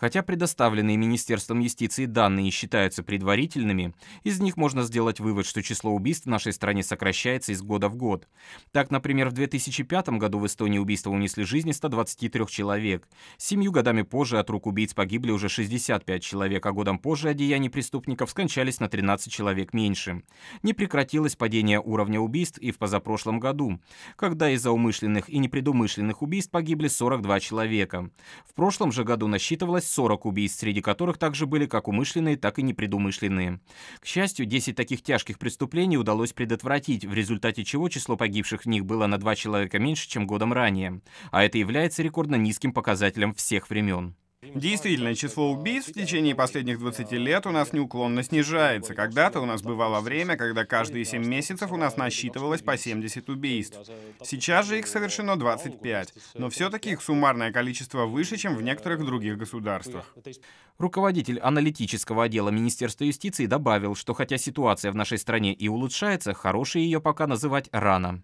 Хотя предоставленные Министерством юстиции данные считаются предварительными, из них можно сделать вывод, что число убийств в нашей стране сокращается из года в год. Так, например, в 2005 году в Эстонии убийства унесли жизни 123 человек. Семью годами позже от рук убийц погибли уже 65 человек, а годом позже от деяний преступников скончались на 13 человек меньше. Не прекратилось падение уровня убийств и в позапрошлом году, когда из-за умышленных и непредумышленных убийств погибли 42 человека. В прошлом же году насчитывалось 40 убийств, среди которых также были как умышленные, так и непредумышленные. К счастью, 10 таких тяжких преступлений удалось предотвратить, в результате чего число погибших в них было на 2 человека меньше, чем годом ранее. А это является рекордно низким показателем всех времен. Действительно, число убийств в течение последних 20 лет у нас неуклонно снижается. Когда-то у нас бывало время, когда каждые 7 месяцев у нас насчитывалось по 70 убийств. Сейчас же их совершено 25, но все-таки их суммарное количество выше, чем в некоторых других государствах. Руководитель аналитического отдела Министерства юстиции добавил, что хотя ситуация в нашей стране и улучшается, хорошей ее пока называть рано.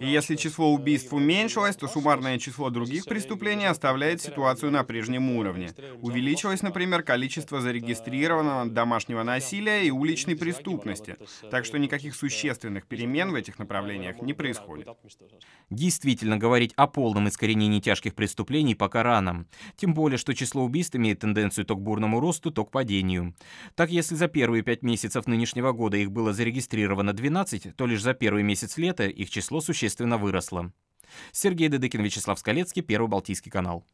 И если число убийств уменьшилось, то суммарное число других преступлений оставляет ситуацию на прежнем уровне. Увеличилось, например, количество зарегистрированного домашнего насилия и уличной преступности. Так что никаких существенных перемен в этих направлениях не происходит. Действительно, говорить о полном искоренении тяжких преступлений пока рано. Тем более, что число убийств имеет тенденцию то к бурному росту, то к падению. Так, если за первые пять месяцев нынешнего года их было зарегистрировано 12, то лишь за первый месяц лета их число существенно выросло. Сергей Дедыкин, Вячеслав Скалецкий, Первый Балтийский канал.